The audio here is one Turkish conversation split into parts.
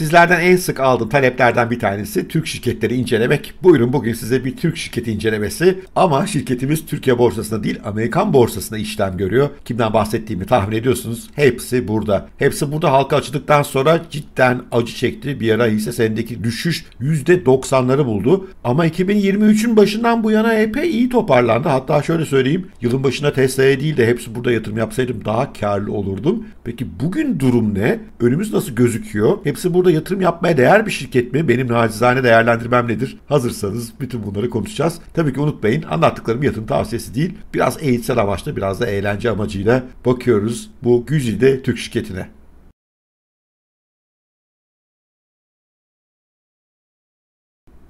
Sizlerden en sık aldığım taleplerden bir tanesi Türk şirketleri incelemek. Buyurun bugün size bir Türk şirketi incelemesi ama şirketimiz Türkiye borsasında değil Amerikan borsasında işlem görüyor. Kimden bahsettiğimi tahmin ediyorsunuz. Hepsi burada. Hepsi burada halka açıldıktan sonra cidden acı çekti. Bir ara hisse senedeki düşüş %90'ları buldu. Ama 2023'ün başından bu yana epey iyi toparlandı. Hatta şöyle söyleyeyim. Yılın başında Tesla'ya değil de hepsi burada yatırım yapsaydım daha karlı olurdum. Peki bugün durum ne? Önümüz nasıl gözüküyor? Hepsi burada burada yatırım yapmaya değer bir şirket mi? Benim nacizane değerlendirmem nedir? Hazırsanız bütün bunları konuşacağız. Tabii ki unutmayın anlattıklarım yatırım tavsiyesi değil. Biraz eğitsel amaçlı biraz da eğlence amacıyla bakıyoruz bu güzide Türk şirketine.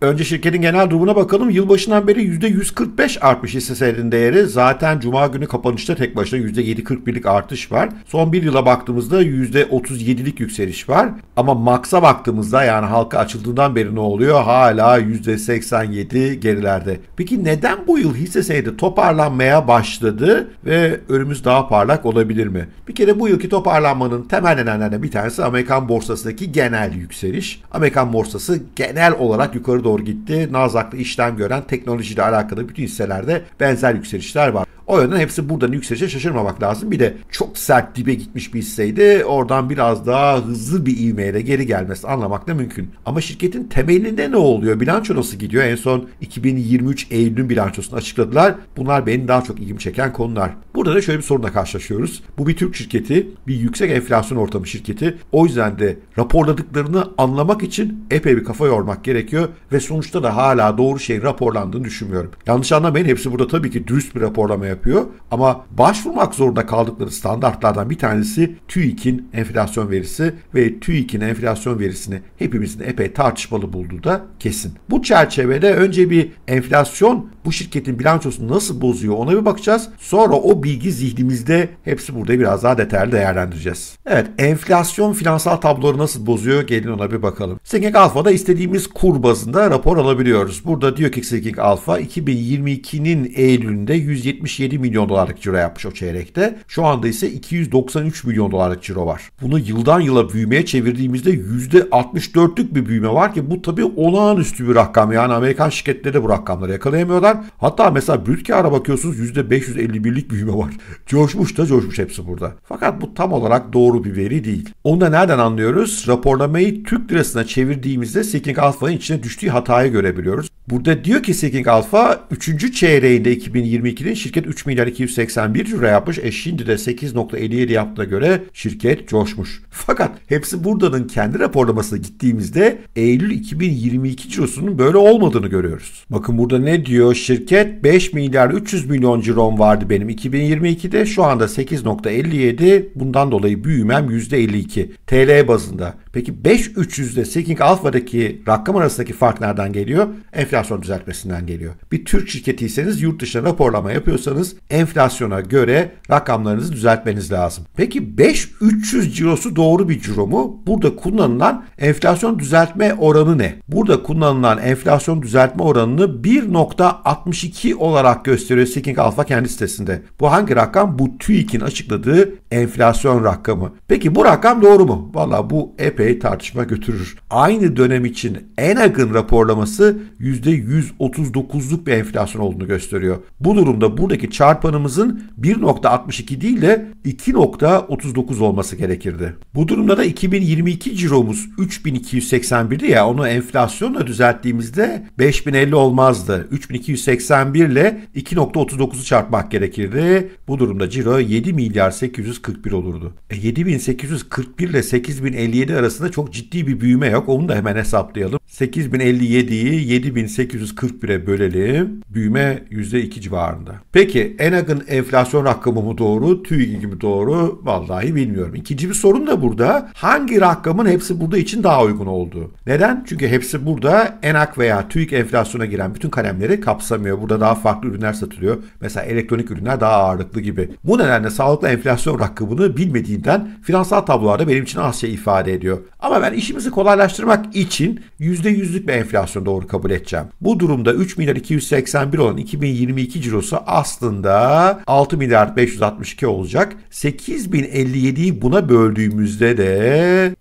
Önce şirketin genel durumuna bakalım. Yılbaşından beri %145 artmış hisse senedinin değeri. Zaten cuma günü kapanışta tek başına %7.41'lik artış var. Son bir yıla baktığımızda %37'lik yükseliş var. Ama MAX'a baktığımızda yani halka açıldığından beri ne oluyor? Hala %87 gerilerde. Peki neden bu yıl hisse senedi toparlanmaya başladı ve önümüz daha parlak olabilir mi? Bir kere bu yılki toparlanmanın temel nedenlerinden bir tanesi Amerikan borsasındaki genel yükseliş. Amerikan borsası genel olarak yukarı doğru doğru gitti. Nasdaq'ta işlem gören teknolojiyle alakalı bütün hisselerde benzer yükselişler var. O yönden hepsi buradan yükselişe şaşırmamak lazım. Bir de çok sert dibe gitmiş bir hisseydi oradan biraz daha hızlı bir ivmeyle geri gelmesi anlamak da mümkün. Ama şirketin temelinde ne oluyor? Bilanço nasıl gidiyor? En son 2023 Eylül'ün bilançosunu açıkladılar. Bunlar benim daha çok ilgimi çeken konular. Burada da şöyle bir sorunla karşılaşıyoruz. Bu bir Türk şirketi, bir yüksek enflasyon ortamı şirketi. O yüzden de raporladıklarını anlamak için epey bir kafa yormak gerekiyor ve sonuçta da hala doğru şeyin raporlandığını düşünmüyorum. Yanlış anlamayın hepsi burada tabii ki dürüst bir raporlama yapıyor yapıyor. Ama başvurmak zorunda kaldıkları standartlardan bir tanesi TÜİK'in enflasyon verisi ve TÜİK'in enflasyon verisini hepimizin epey tartışmalı bulduğu da kesin. Bu çerçevede önce bir enflasyon bu şirketin bilançosunu nasıl bozuyor ona bir bakacağız. Sonra o bilgi zihnimizde hepsi burada biraz daha detaylı değerlendireceğiz. Evet enflasyon finansal tabloları nasıl bozuyor gelin ona bir bakalım. Senkek Alfa'da istediğimiz kur bazında rapor alabiliyoruz. Burada diyor ki Senkek Alfa 2022'nin Eylül'ünde 177 157 milyon dolarlık ciro yapmış o çeyrekte. Şu anda ise 293 milyon dolarlık ciro var. Bunu yıldan yıla büyümeye çevirdiğimizde %64'lük bir büyüme var ki bu tabii olağanüstü bir rakam. Yani Amerikan şirketleri de bu rakamları yakalayamıyorlar. Hatta mesela brüt kâra bakıyorsunuz %551'lik büyüme var. Coşmuş da coşmuş hepsi burada. Fakat bu tam olarak doğru bir veri değil. Onu da nereden anlıyoruz? Raporlamayı Türk lirasına çevirdiğimizde Seeking Alpha'nın içine düştüğü hatayı görebiliyoruz. Burada diyor ki Seeking Alpha 3. çeyreğinde 2022'nin şirket 3 milyar 281 euro yapmış. E şimdi de 8.57 yaptığına göre şirket coşmuş. Fakat hepsi buradanın kendi raporlamasına gittiğimizde Eylül 2022 cirosunun böyle olmadığını görüyoruz. Bakın burada ne diyor? Şirket 5 milyar 300 milyon cirom vardı benim 2022'de. Şu anda 8.57 bundan dolayı büyümem %52 TL bazında. Peki 5300 ile Seeking Alpha'daki rakam arasındaki fark nereden geliyor? Enflasyon enflasyon düzeltmesinden geliyor. Bir Türk şirketiyseniz yurt dışına raporlama yapıyorsanız enflasyona göre rakamlarınızı düzeltmeniz lazım. Peki 5300 cirosu doğru bir ciro mu? Burada kullanılan enflasyon düzeltme oranı ne? Burada kullanılan enflasyon düzeltme oranını 1.62 olarak gösteriyor Seeking Alpha kendi sitesinde. Bu hangi rakam? Bu TÜİK'in açıkladığı enflasyon rakamı. Peki bu rakam doğru mu? Valla bu epey tartışma götürür. Aynı dönem için Enag'ın raporlaması %139'luk bir enflasyon olduğunu gösteriyor. Bu durumda buradaki çarpanımızın 1.62 değil de 2.39 olması gerekirdi. Bu durumda da 2022 ciromuz 3281'di ya onu enflasyonla düzelttiğimizde 5050 olmazdı. 3281 ile 2.39'u çarpmak gerekirdi. Bu durumda ciro 7 milyar 800 7841 olurdu. E, 7841 ile 8057 arasında çok ciddi bir büyüme yok. Onu da hemen hesaplayalım. 8057'yi 7841'e bölelim. Büyüme %2 civarında. Peki ENAG'ın enflasyon rakamı mı doğru, TÜİK gibi doğru? Vallahi bilmiyorum. İkinci bir sorun da burada. Hangi rakamın hepsi burada için daha uygun oldu? Neden? Çünkü hepsi burada ENAG veya TÜİK enflasyona giren bütün kalemleri kapsamıyor. Burada daha farklı ürünler satılıyor. Mesela elektronik ürünler daha ağırlıklı gibi. Bu nedenle sağlıklı enflasyon rakamını bilmediğinden finansal tablolarda benim için az şey ifade ediyor. Ama ben işimizi kolaylaştırmak için yüzde %100'lük bir enflasyon doğru kabul edeceğim. Bu durumda 3 milyar 281 olan 2022 cirosu aslında 6 milyar 562 olacak. 8057'yi buna böldüğümüzde de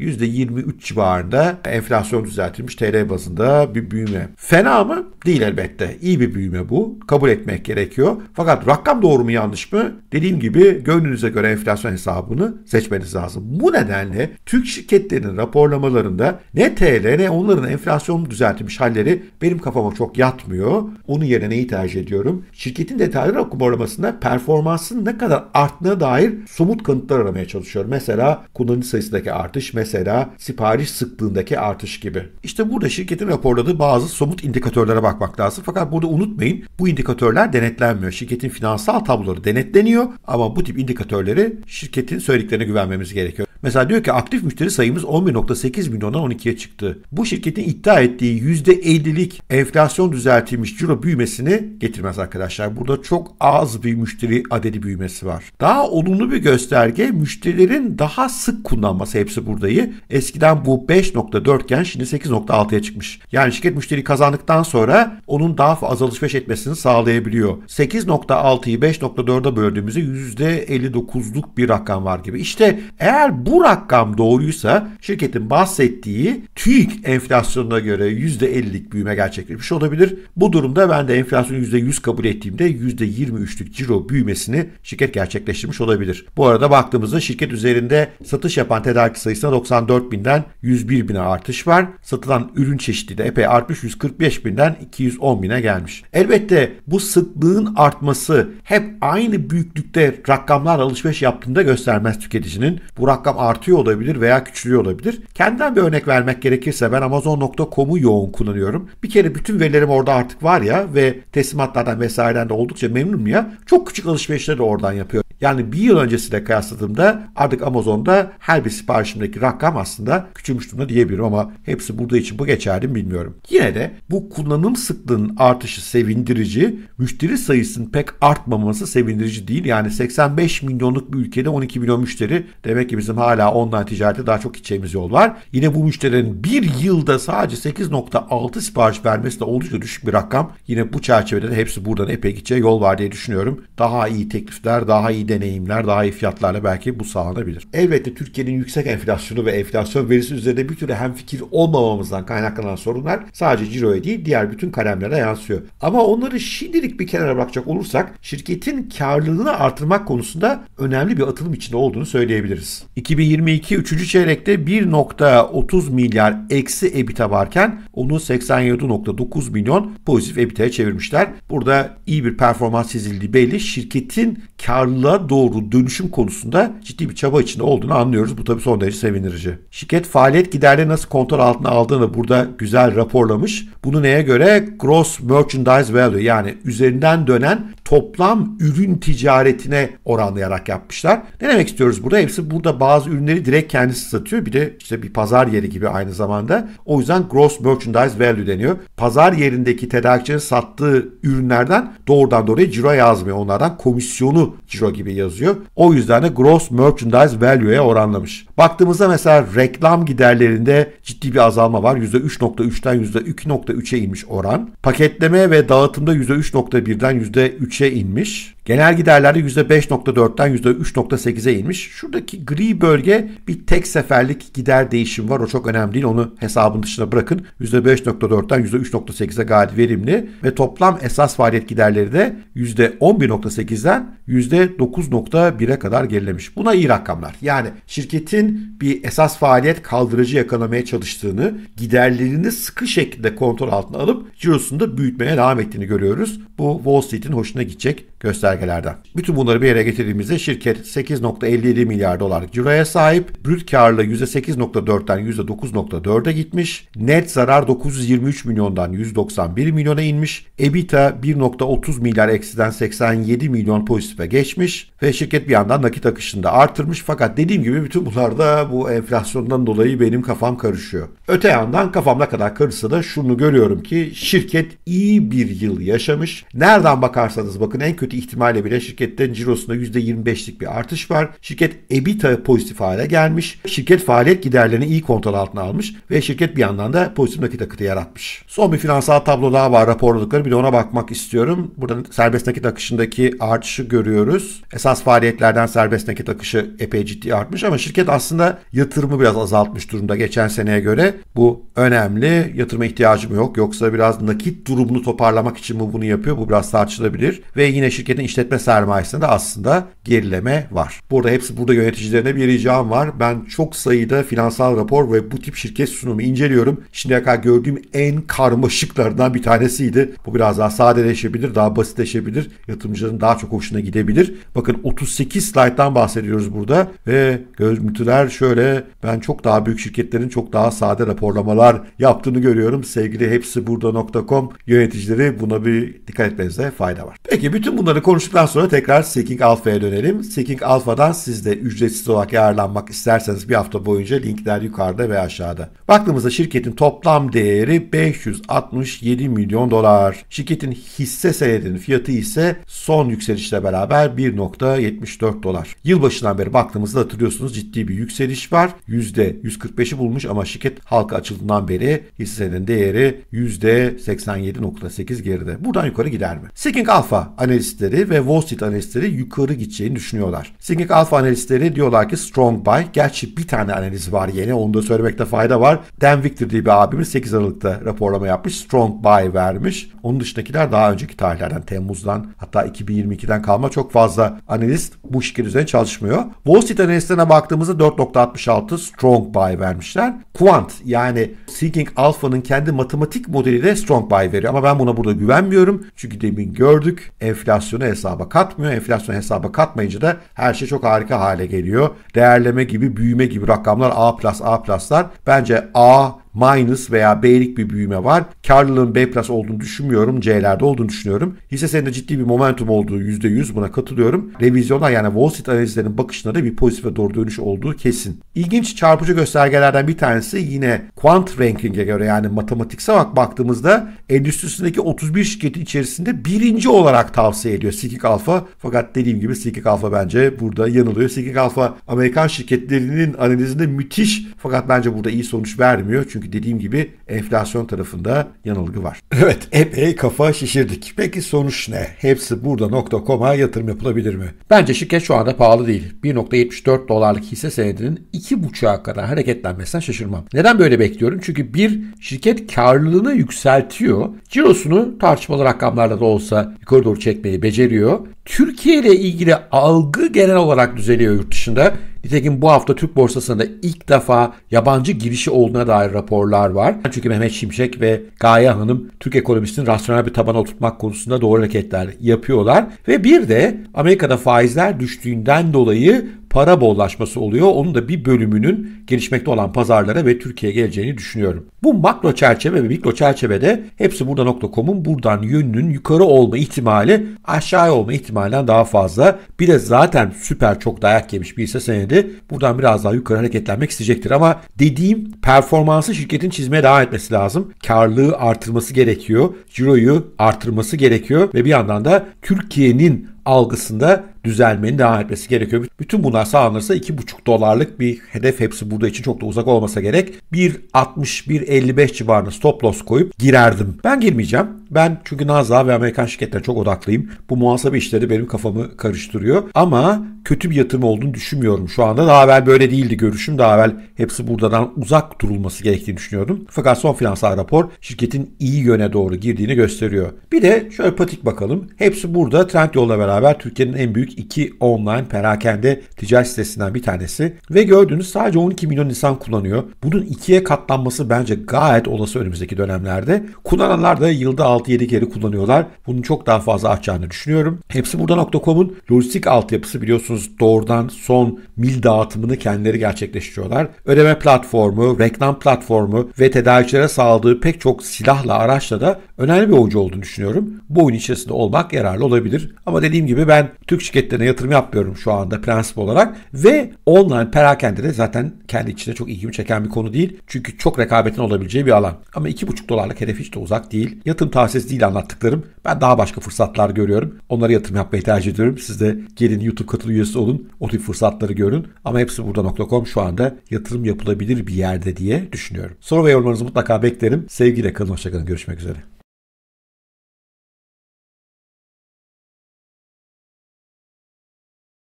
%23 civarında enflasyon düzeltilmiş TL bazında bir büyüme. Fena mı? Değil elbette. İyi bir büyüme bu. Kabul etmek gerekiyor. Fakat rakam doğru mu yanlış mı? Dediğim gibi gönlünüze göre enflasyon hesabını seçmeniz lazım. Bu nedenle Türk şirketlerinin raporlamalarında ne TL ne onların enflasyon enflasyon düzeltilmiş halleri benim kafama çok yatmıyor. Onun yerine neyi tercih ediyorum? Şirketin detayları okumalamasında performansın ne kadar arttığına dair somut kanıtlar aramaya çalışıyorum. Mesela kullanıcı sayısındaki artış, mesela sipariş sıklığındaki artış gibi. İşte burada şirketin raporladığı bazı somut indikatörlere bakmak lazım. Fakat burada unutmayın bu indikatörler denetlenmiyor. Şirketin finansal tabloları denetleniyor ama bu tip indikatörleri şirketin söylediklerine güvenmemiz gerekiyor. Mesela diyor ki aktif müşteri sayımız 11.8 milyondan 12'ye çıktı. Bu şirketin iddia ettiği %50'lik enflasyon düzeltilmiş ciro büyümesini getirmez arkadaşlar. Burada çok az bir müşteri adedi büyümesi var. Daha olumlu bir gösterge müşterilerin daha sık kullanması hepsi buradayı. Eskiden bu 5.4 iken şimdi 8.6'ya çıkmış. Yani şirket müşteri kazandıktan sonra onun daha az alışveriş etmesini sağlayabiliyor. 8.6'yı 5.4'e böldüğümüzde %59'luk bir rakam var gibi. İşte eğer bu bu rakam doğruysa şirketin bahsettiği TÜİK enflasyonuna göre %50'lik büyüme gerçekleşmiş olabilir. Bu durumda ben de enflasyonu %100 kabul ettiğimde %23'lük ciro büyümesini şirket gerçekleştirmiş olabilir. Bu arada baktığımızda şirket üzerinde satış yapan tedarik sayısına 94 binden 101 bine artış var. Satılan ürün çeşidi de epey artmış 145 binden 210 bine gelmiş. Elbette bu sıklığın artması hep aynı büyüklükte rakamlar alışveriş yaptığında göstermez tüketicinin. Bu rakam artıyor olabilir veya küçülüyor olabilir. Kendimden bir örnek vermek gerekirse ben Amazon.com'u yoğun kullanıyorum. Bir kere bütün verilerim orada artık var ya ve teslimatlardan vesaireden de oldukça memnunum ya. Çok küçük alışverişleri de oradan yapıyorum. Yani bir yıl öncesiyle kıyasladığımda artık Amazon'da her bir siparişimdeki rakam aslında küçülmüş durumda diyebilirim ama hepsi burada için bu geçerli mi bilmiyorum. Yine de bu kullanım sıklığının artışı sevindirici, müşteri sayısının pek artmaması sevindirici değil. Yani 85 milyonluk bir ülkede 12 milyon müşteri demek ki bizim hala online ticarete daha çok gideceğimiz yol var. Yine bu müşterilerin bir yılda sadece 8.6 sipariş vermesi de oldukça düşük bir rakam. Yine bu çerçevede de hepsi buradan epey gideceği yol var diye düşünüyorum. Daha iyi teklifler, daha iyi deneyimler daha iyi fiyatlarla belki bu sağlanabilir. Elbette Türkiye'nin yüksek enflasyonu ve enflasyon verisi üzerinde bir türlü hemfikir olmamamızdan kaynaklanan sorunlar sadece ciroya değil diğer bütün kalemlere yansıyor. Ama onları şimdilik bir kenara bırakacak olursak şirketin karlılığını artırmak konusunda önemli bir atılım içinde olduğunu söyleyebiliriz. 2022 3. çeyrekte 1.30 milyar eksi EBITDA varken onu 87.9 milyon pozitif EBITDA'ya çevirmişler. Burada iyi bir performans çizildiği belli. Şirketin karlılığa topluma doğru dönüşüm konusunda ciddi bir çaba içinde olduğunu anlıyoruz. Bu tabii son derece sevindirici. Şirket faaliyet giderleri nasıl kontrol altına aldığını burada güzel raporlamış. Bunu neye göre? Gross Merchandise Value yani üzerinden dönen toplam ürün ticaretine oranlayarak yapmışlar. Ne demek istiyoruz burada? Hepsi burada bazı ürünleri direkt kendisi satıyor. Bir de işte bir pazar yeri gibi aynı zamanda. O yüzden gross merchandise value deniyor. Pazar yerindeki tedarikçinin sattığı ürünlerden doğrudan doğruya ciro yazmıyor. Onlardan komisyonu ciro gibi gibi yazıyor. O yüzden de gross merchandise value'ye oranlamış. Baktığımızda mesela reklam giderlerinde ciddi bir azalma var. %3.3'ten %2.3'e inmiş oran. Paketleme ve dağıtımda %3.1'den %3'e inmiş. Genel giderlerde %5.4'ten %3.8'e inmiş. Şuradaki gri bölge bir tek seferlik gider değişim var. O çok önemli değil. Onu hesabın dışına bırakın. %5.4'ten %3.8'e gayet verimli ve toplam esas faaliyet giderleri de %11.8'den %9.1'e kadar gerilemiş. Buna iyi rakamlar. Yani şirketin bir esas faaliyet kaldırıcı yakalamaya çalıştığını, giderlerini sıkı şekilde kontrol altına alıp cirosunu da büyütmeye devam ettiğini görüyoruz. Bu Wall Street'in hoşuna gidecek göstergelerden. Bütün bunları bir yere getirdiğimizde şirket 8.57 milyar dolarlık ciroya sahip. Brüt karlı %8.4'ten %9.4'e gitmiş. Net zarar 923 milyondan 191 milyona inmiş. EBITA 1.30 milyar eksiden 87 milyon pozitife geçmiş. Ve şirket bir yandan nakit akışını da artırmış. Fakat dediğim gibi bütün bunlarda bu enflasyondan dolayı benim kafam karışıyor. Öte yandan kafam ne kadar karışsa da şunu görüyorum ki şirket iyi bir yıl yaşamış. Nereden bakarsanız bakın en kötü kuvvetli ihtimalle bile şirketten cirosunda %25'lik bir artış var. Şirket ebita pozitif hale gelmiş. Şirket faaliyet giderlerini iyi kontrol altına almış ve şirket bir yandan da pozitif nakit akıtı yaratmış. Son bir finansal tablo daha var raporladıkları bir de ona bakmak istiyorum. Burada serbest nakit akışındaki artışı görüyoruz. Esas faaliyetlerden serbest nakit akışı epey ciddi artmış ama şirket aslında yatırımı biraz azaltmış durumda geçen seneye göre. Bu önemli. Yatırıma ihtiyacım yok. Yoksa biraz nakit durumunu toparlamak için mi bunu yapıyor? Bu biraz tartışılabilir. Ve yine şirketin işletme sermayesinde de aslında gerileme var. Burada hepsi burada yöneticilerine bir ricam var. Ben çok sayıda finansal rapor ve bu tip şirket sunumu inceliyorum. Şimdiye kadar gördüğüm en karmaşıklardan bir tanesiydi. Bu biraz daha sadeleşebilir, daha basitleşebilir. Yatırımcıların daha çok hoşuna gidebilir. Bakın 38 slayttan bahsediyoruz burada ve görüntüler şöyle ben çok daha büyük şirketlerin çok daha sade raporlamalar yaptığını görüyorum. Sevgili hepsi burada.com yöneticileri buna bir dikkat etmenize fayda var. Peki bütün bu Bunları konuştuktan sonra tekrar Seeking Alpha'ya dönelim. Seeking Alpha'dan siz de ücretsiz olarak yararlanmak isterseniz bir hafta boyunca linkler yukarıda ve aşağıda. Baktığımızda şirketin toplam değeri 567 milyon dolar. Şirketin hisse senedinin fiyatı ise son yükselişle beraber 1.74 dolar. Yılbaşından beri baktığımızda hatırlıyorsunuz ciddi bir yükseliş var. %145'i bulmuş ama şirket halka açıldığından beri hissenin değeri %87.8 geride. Buradan yukarı gider mi? Seeking Alpha analisti analistleri ve Wall Street analistleri yukarı gideceğini düşünüyorlar. Singing Alpha analistleri diyorlar ki strong buy. Gerçi bir tane analiz var yeni onu da söylemekte fayda var. Dan Victor diye bir abimiz 8 Aralık'ta raporlama yapmış. Strong buy vermiş. Onun dışındakiler daha önceki tarihlerden Temmuz'dan hatta 2022'den kalma çok fazla analist bu şirket üzerine çalışmıyor. Wall Street analistlerine baktığımızda 4.66 strong buy vermişler. Quant yani Seeking Alpha'nın kendi matematik modeli de strong buy veriyor ama ben buna burada güvenmiyorum. Çünkü demin gördük enflasyon enflasyonu hesaba katmıyor. Enflasyonu hesaba katmayınca da her şey çok harika hale geliyor. Değerleme gibi, büyüme gibi rakamlar A+, A+'lar. Bence A minus veya B'lik bir büyüme var. Karlılığın B plus olduğunu düşünmüyorum. C'lerde olduğunu düşünüyorum. Hisse senedinde ciddi bir momentum olduğu %100 buna katılıyorum. Revizyonlar yani Wall Street analizlerinin bakışına da bir pozitife doğru dönüş olduğu kesin. İlginç çarpıcı göstergelerden bir tanesi yine quant ranking'e göre yani matematiksel bak baktığımızda endüstrisindeki 31 şirketi içerisinde birinci olarak tavsiye ediyor Sikik Alpha Fakat dediğim gibi Sikik Alpha bence burada yanılıyor. Sikik Alpha Amerikan şirketlerinin analizinde müthiş fakat bence burada iyi sonuç vermiyor. Çünkü çünkü dediğim gibi enflasyon tarafında yanılgı var. Evet epey kafa şişirdik. Peki sonuç ne? Hepsi burada.com'a yatırım yapılabilir mi? Bence şirket şu anda pahalı değil. 1.74 dolarlık hisse senedinin 2.5'a kadar hareketlenmesine şaşırmam. Neden böyle bekliyorum? Çünkü bir şirket karlılığını yükseltiyor. Cirosunu tartışmalı rakamlarda da olsa yukarı doğru çekmeyi beceriyor. Türkiye ile ilgili algı genel olarak düzeliyor yurt dışında. Nitekim bu hafta Türk borsasında ilk defa yabancı girişi olduğuna dair raporlar var. Çünkü Mehmet Şimşek ve Gaye Hanım Türk ekonomisinin rasyonel bir tabana oturtmak konusunda doğru hareketler yapıyorlar. Ve bir de Amerika'da faizler düştüğünden dolayı para bollaşması oluyor. Onun da bir bölümünün gelişmekte olan pazarlara ve Türkiye'ye geleceğini düşünüyorum. Bu makro çerçeve ve mikro çerçevede hepsi burada.com'un buradan yönünün yukarı olma ihtimali aşağıya olma ihtimalinden daha fazla. Bir de zaten süper çok dayak yemiş bir hisse senedi. Buradan biraz daha yukarı hareketlenmek isteyecektir ama dediğim performansı şirketin çizmeye devam etmesi lazım. karlığı artırması gerekiyor. Ciroyu artırması gerekiyor ve bir yandan da Türkiye'nin algısında düzelmenin devam etmesi gerekiyor. Bütün bunlar sağlanırsa 2,5 dolarlık bir hedef hepsi burada için çok da uzak olmasa gerek. 1.60-1.55 civarında stop loss koyup girerdim. Ben girmeyeceğim ben çünkü Nazla ve Amerikan şirketlerine çok odaklıyım. Bu muhasebe işleri benim kafamı karıştırıyor. Ama kötü bir yatırım olduğunu düşünmüyorum şu anda. Daha evvel böyle değildi görüşüm. Daha evvel hepsi buradan uzak durulması gerektiğini düşünüyordum. Fakat son finansal rapor şirketin iyi yöne doğru girdiğini gösteriyor. Bir de şöyle patik bakalım. Hepsi burada Trendyol'la beraber Türkiye'nin en büyük iki online perakende ticaret sitesinden bir tanesi. Ve gördüğünüz sadece 12 milyon insan kullanıyor. Bunun ikiye katlanması bence gayet olası önümüzdeki dönemlerde. Kullananlar da yılda 6 6-7 kere kullanıyorlar. Bunun çok daha fazla açacağını düşünüyorum. Hepsi burada.com'un lojistik altyapısı biliyorsunuz doğrudan son mil dağıtımını kendileri gerçekleştiriyorlar. Ödeme platformu, reklam platformu ve tedarikçilere sağladığı pek çok silahla araçla da önemli bir oyuncu olduğunu düşünüyorum. Bu oyun içerisinde olmak yararlı olabilir. Ama dediğim gibi ben Türk şirketlerine yatırım yapmıyorum şu anda prensip olarak ve online perakende de zaten kendi içinde çok ilgimi çeken bir konu değil. Çünkü çok rekabetin olabileceği bir alan. Ama 2,5 dolarlık hedef hiç de uzak değil. Yatırım tavsiyesi değil anlattıklarım. Ben daha başka fırsatlar görüyorum. Onlara yatırım yapmayı tercih ediyorum. Siz de gelin YouTube katıl üyesi olun. O tip fırsatları görün. Ama hepsi burada.com şu anda yatırım yapılabilir bir yerde diye düşünüyorum. Soru ve yorumlarınızı mutlaka beklerim. Sevgiyle kalın. Hoşçakalın. Görüşmek üzere.